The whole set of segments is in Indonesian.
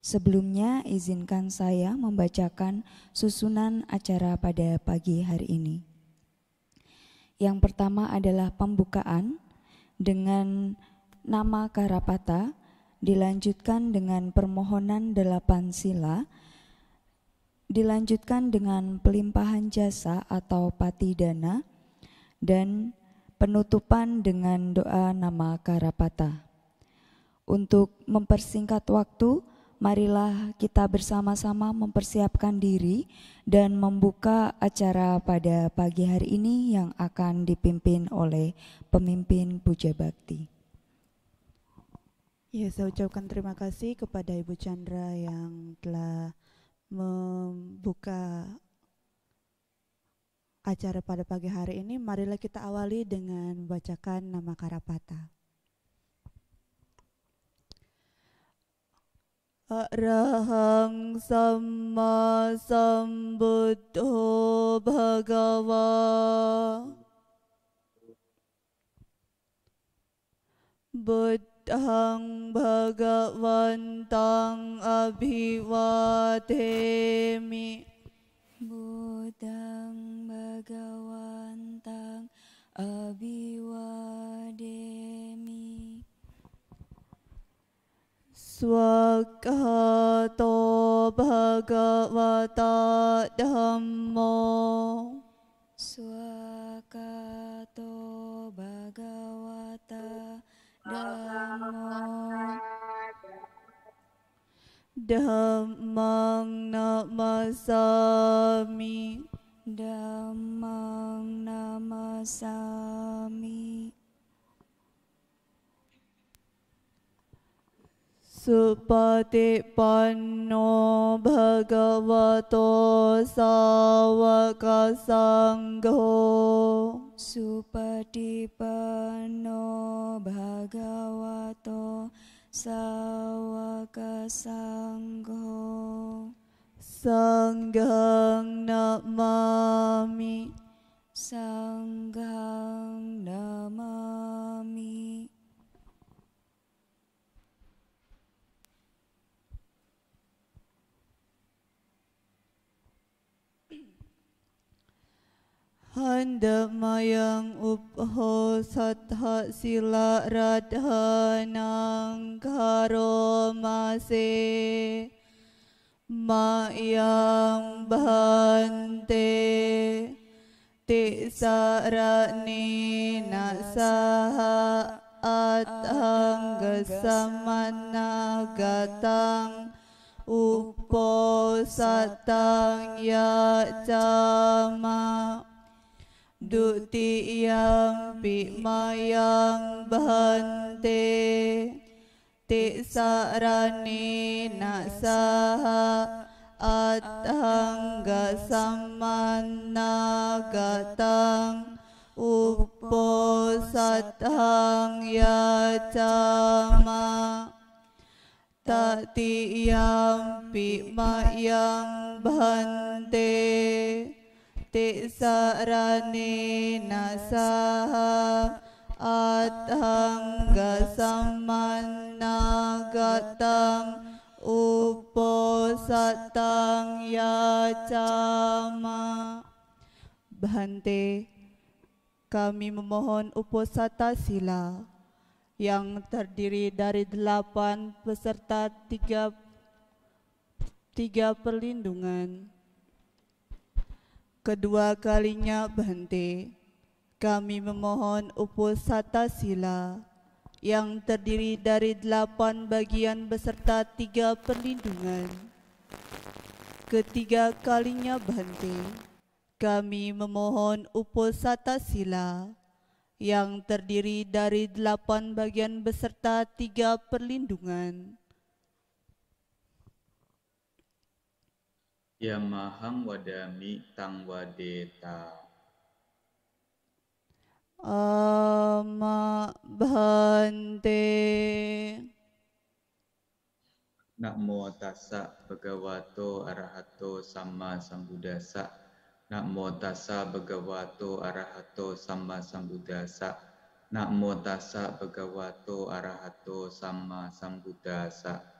Sebelumnya, izinkan saya membacakan susunan acara pada pagi hari ini. Yang pertama adalah pembukaan dengan nama Karapata, dilanjutkan dengan permohonan delapan sila, dilanjutkan dengan pelimpahan jasa atau pati dana, dan penutupan dengan doa nama Karapata. Untuk mempersingkat waktu, marilah kita bersama-sama mempersiapkan diri dan membuka acara pada pagi hari ini yang akan dipimpin oleh pemimpin Puja Bakti. Ya, saya ucapkan terima kasih kepada Ibu Chandra yang telah membuka acara pada pagi hari ini. Marilah kita awali dengan bacakan nama Karapata. Arahang Sama Sambuddho Bhagava Buddhang Bhagavantang Abhivatemi Buddhang Bhagavantang Abhivatemi Buddhang Bhagavantang Abhivatemi Swakato Bhagavata Dhammo Swakato Bhagavata Dhammo Dhammang Namasami Dhammang Namasami, Supatipanno bhagavato sawaka sangho Supatipanno bhagavato sawaka sangho Sanghang namami Sanghang namami Handa mayang upho satha sila nang karo mase Mayang bhante sarani nasaha atang samana gatang upo satang yacama jama Duti yang pi mayang bhante ti sarani nasaha atang samanna gatang, upo satang yacama tatiyam pi mayang bhante ते सरनेन सह अथं गसमन्नागतम् उपोसतं यचामा Bhante, kami memohon uposata sila yang terdiri dari delapan peserta tiga, tiga perlindungan kedua kalinya berhenti. Kami memohon Uposata Sila yang terdiri dari delapan bagian beserta tiga perlindungan. Ketiga kalinya berhenti. Kami memohon Uposata Sila yang terdiri dari delapan bagian beserta tiga perlindungan. Ya mahang wadami tang wadeta. Ama bhante. Namo tassa Begawato arahato sama sambuddhasa. Namo tassa Begawato arahato sama sambuddhasa. Namo tassa Begawato arahato sama sambuddhasa.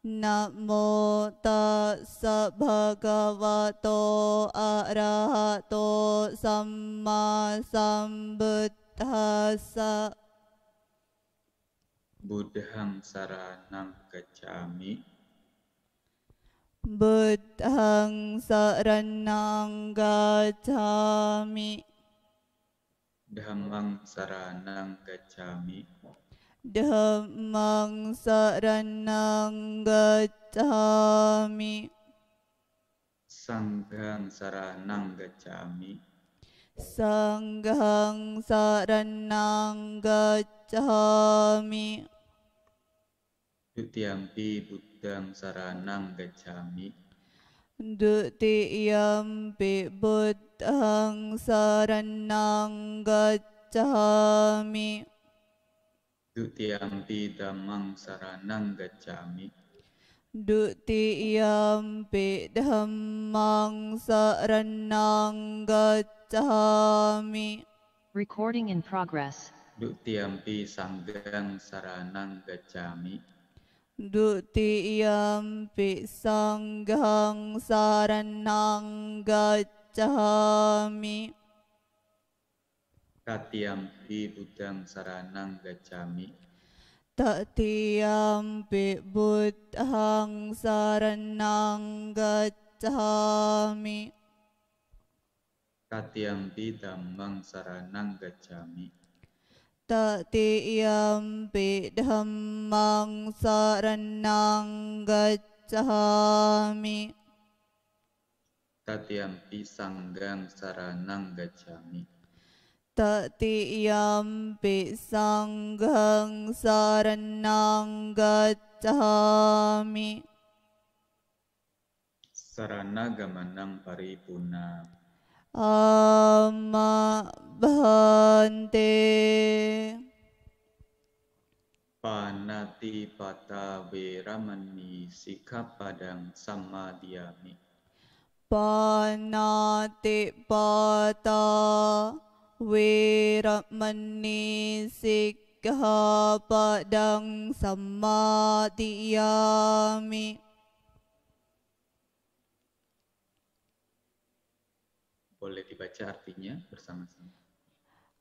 Namo tassa bhagavato arahato samma sambuddhassa. Buddhang saranang gacchami. Buddhang saranang gacchami. Dhammang saranang gacchami. Dhammang saranang gacchami Sanghang saranang gacchami Sanghang saranang gacchami Dutiyampi Buddhang saranang gacchami Dutiyampi Buddhang saranang gacchami Dutiyam ampi damang saranang gacami. Dukti ampi damang saranang gacami. Recording in progress. Dukti ampi sanggang saranang gacami. Dukti ampi sanggang saranang gacami. Tatiampi budang saranang gacami. Tatiampi budang saranang gacami. Tatiampi damang saranang gacami. Tatiampi damang saranang gacami. Tatiampi sanggang saranang gacami tatiyam pisanghang saranang gacami. sarana gamanang paripuna Ama bhante panati pata sikap padang sikapadang samadhyami panati pata padang Boleh dibaca artinya bersama-sama.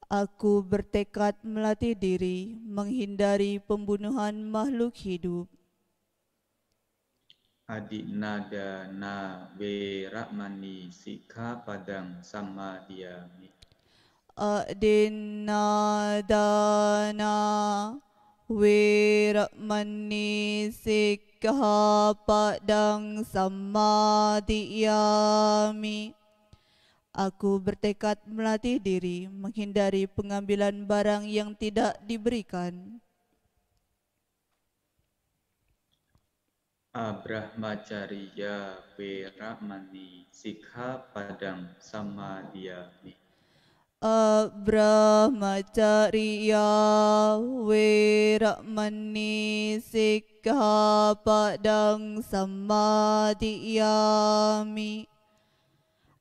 Aku bertekad melatih diri menghindari pembunuhan makhluk hidup. Adi nada na vera mani sikha padang sama diami. أدنا dana, ويرمني sikha padang samadhiyami. Aku bertekad melatih diri menghindari pengambilan barang yang tidak diberikan. Abrahmacariya Veramani Sikha Padang Samadhyami अब्रह्मचर्य वीरमणि padang समाधियामि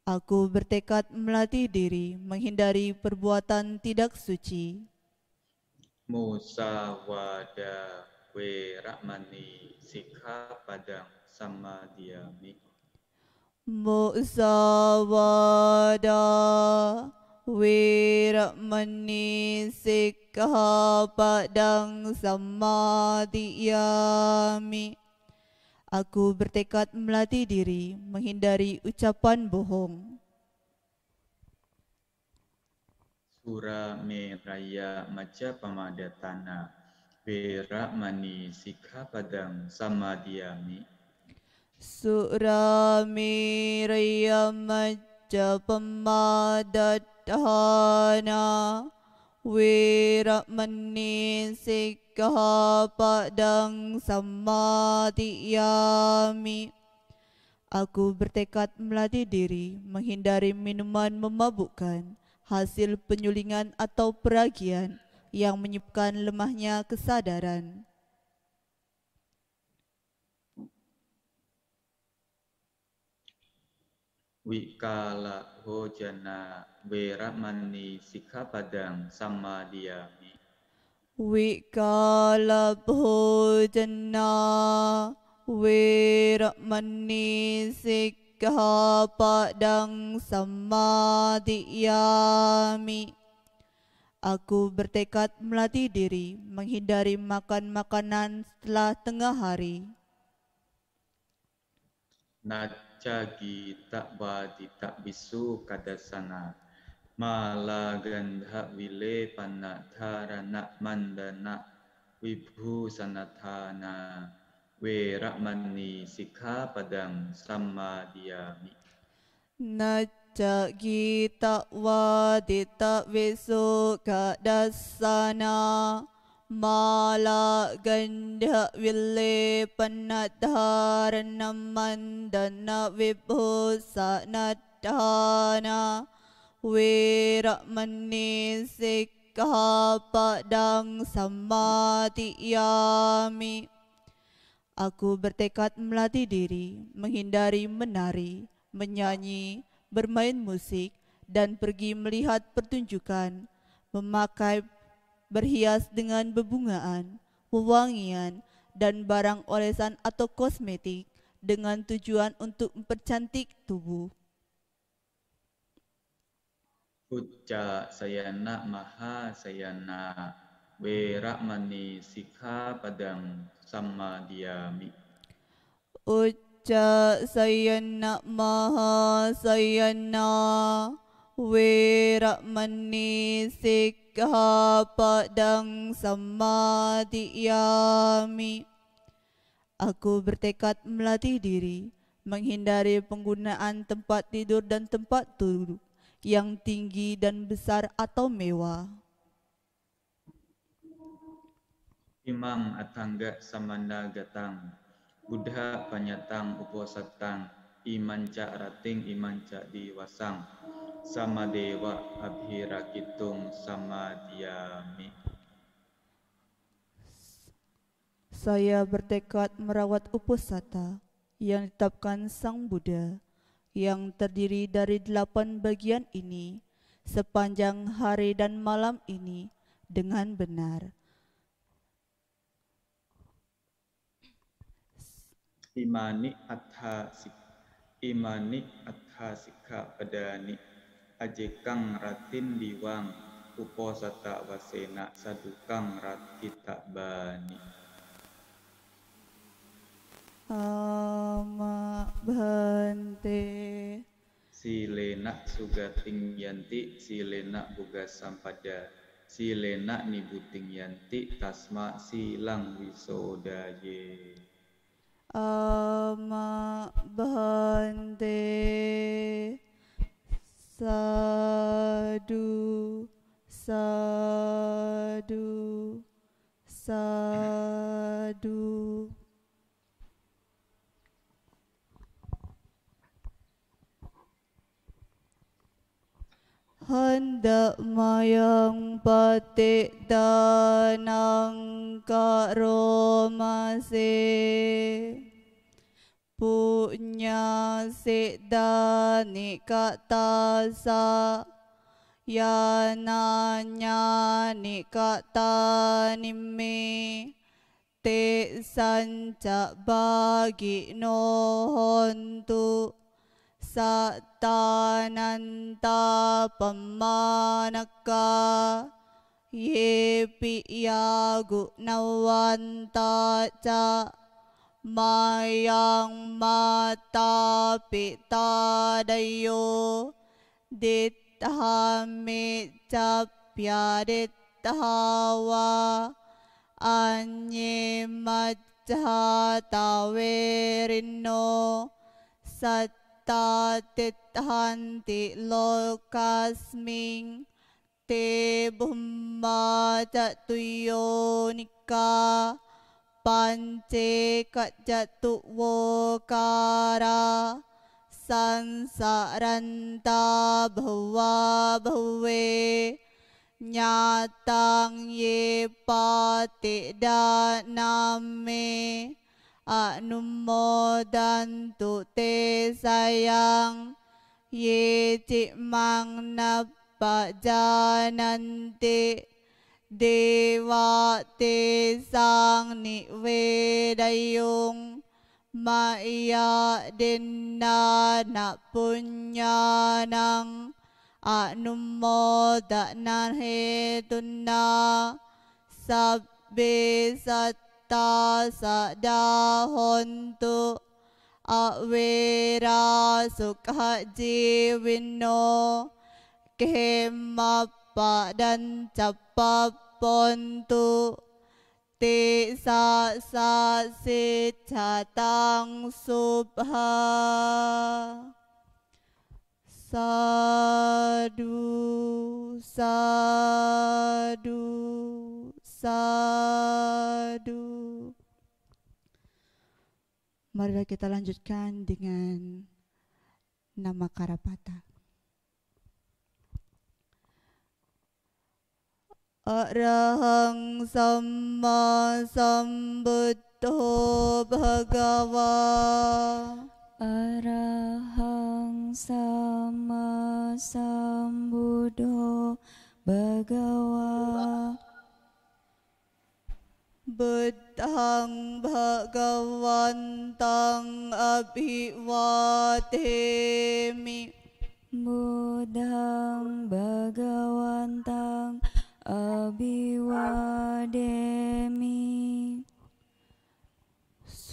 Aku bertekad melatih diri menghindari perbuatan tidak suci. Musawada Wiramani sikha padang sama diami. Musawada Wiramani Sikha Padang Samadhiyami Aku bertekad melatih diri menghindari ucapan bohong. Sura meraya raya maja pamada Vera Wiramani sikha padang samadhiyami Sura meraya raya pamada pamadatana Dana Wiramani Sikha Padang yami, Aku bertekad melatih diri menghindari minuman memabukkan hasil penyulingan atau peragian yang menyebabkan lemahnya kesadaran วิกาลโภชนาเวรมณีสิกขาปดังสัมมาเดียมิวิกาลโภชนาเวรมณีสิกขาปดังสัมมาดิยามิ Aku bertekad melatih diri menghindari makan makanan setelah tengah hari. Nah, Cagi tak badi tak bisu kadasana mala gandha vile panatara na mandana wibhu sanatana veramani sikha padang diami Naja gita vadita kada kadasana Mala-gandha-vile-panna-dharanam-mandana-vibhu-sanatthana sanatthana vira manni sikha padang Samadhi yami Aku bertekad melatih diri, menghindari menari, menyanyi, bermain musik, dan pergi melihat pertunjukan, memakai berhias dengan bebungaan, wewangian, dan barang olesan atau kosmetik dengan tujuan untuk mempercantik tubuh. Ucca sayana maha sayana weramani sikha padang diami. Ucca sayana maha sayana weramani sikha padang yami, Aku bertekad melatih diri, menghindari penggunaan tempat tidur dan tempat duduk yang tinggi dan besar atau mewah. Imam Atangga Samanda Gatang, Buddha Panyatang Uposatang, iman rating iman diwasang sama dewa abhira kitung sama diami saya bertekad merawat upusata yang ditetapkan Sang Buddha yang terdiri dari delapan bagian ini sepanjang hari dan malam ini dengan benar. Imani Atha Sikta imanik adhasika pedani ajekang ratin diwang uposata wasena sadukang ratita bani Ama bante Silena sugating yanti silena bugas sampada silena nibuting yanti tasma silang wisodaye Ama भन्ते sadu sadu sadu hendak mayang patik da nikatasa ya yananya nikata me te sanca bagi nohontu satananta pemanaka yepi yagu nawanta ca Mayang mata pita dayo dithamit capyarit hawa anyimadha tawerino satta tithanti lokasming te bhumma nikah पञ्चे vokara sansaranta bhava भुवे nyatang ye patida name anumodan tu te sayang ye cik mang janante Dewa te sang ni wedayung dayung Maya denna na punya nang he tunna Sabbe satta hontu Awera sukha jivinno kemma dan cap papontu ti sa sa si catang subha sadu sadu sadu marilah kita lanjutkan dengan nama Karapata Arahang Sama Sambutho Bhagava Arahang Sama Sambutho Bhagava Buddhang Bhagavantang Abhivatemi Buddha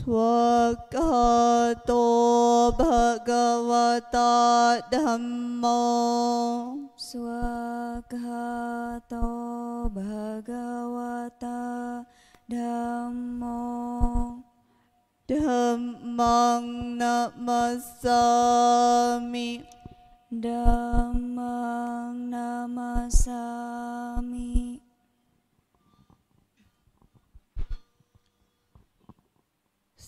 Swakato Bhagavata Dhammo Swakato Bhagavata Dhammo Dhammang Namasami Dhammang Namasami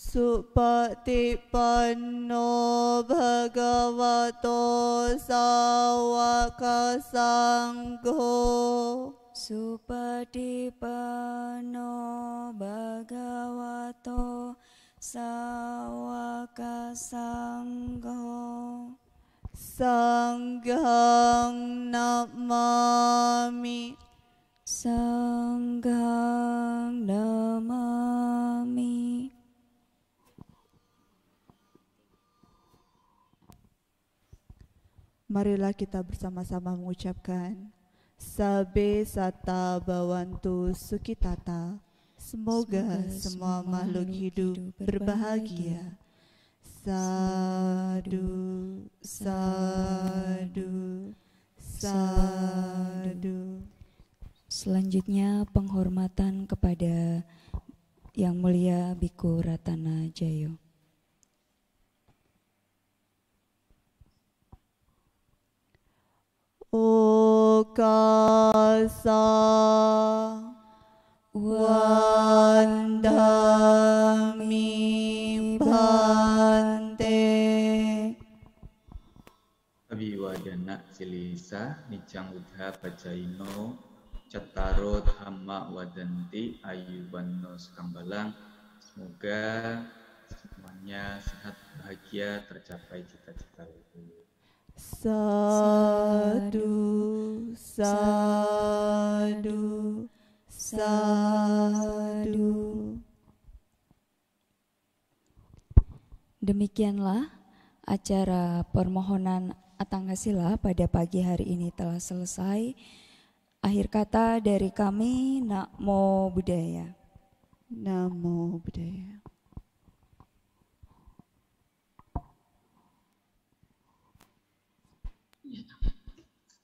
Supati Supatipanno bhagavato sawaka sangho Supatipanno bhagavato sawaka sangho Sanghang namami Sanghang namami Marilah kita bersama-sama mengucapkan Sabe sata bawantu sukitata Semoga, Semoga semua makhluk hidup berbahagia Sadu, sadu, sadu Selanjutnya penghormatan kepada Yang Mulia Biku Ratana Jayo Okasa Wandami Bhante Abhiwadana Silisa Nicang Buddha Pajaino Cataro Dhamma Wadanti Ayubano Sekambalang Semoga semuanya sehat bahagia tercapai cita-cita itu. -cita sadu sadu sadu Demikianlah acara permohonan Atangasila pada pagi hari ini telah selesai. Akhir kata dari kami, Namo Buddhaya. Namo Buddhaya.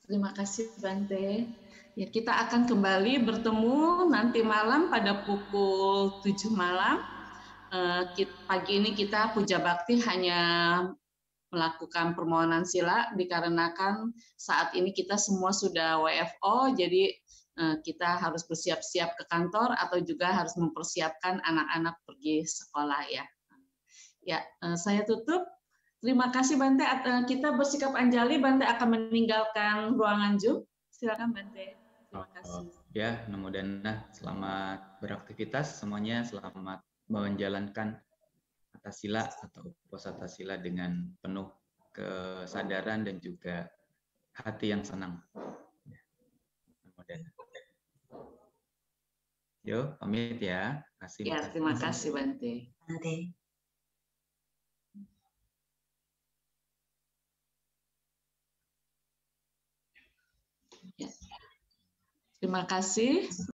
Terima kasih Bante. Ya, kita akan kembali bertemu nanti malam pada pukul 7 malam. Eh, pagi ini kita puja bakti hanya melakukan permohonan sila dikarenakan saat ini kita semua sudah WFO jadi eh, kita harus bersiap-siap ke kantor atau juga harus mempersiapkan anak-anak pergi sekolah ya. Ya, eh, saya tutup. Terima kasih Bante. Eh, kita bersikap anjali, Bante akan meninggalkan ruangan Zoom. Silakan Bante. Terima kasih. Oh, ya, kemudian nah, selamat beraktivitas semuanya, selamat menjalankan atasila atau puasa atasila dengan penuh kesadaran dan juga hati yang senang. Kemudian, ya, Yo, pamit ya. Terima kasih. Ya, terima kasih Bante. Bante. Terima kasih.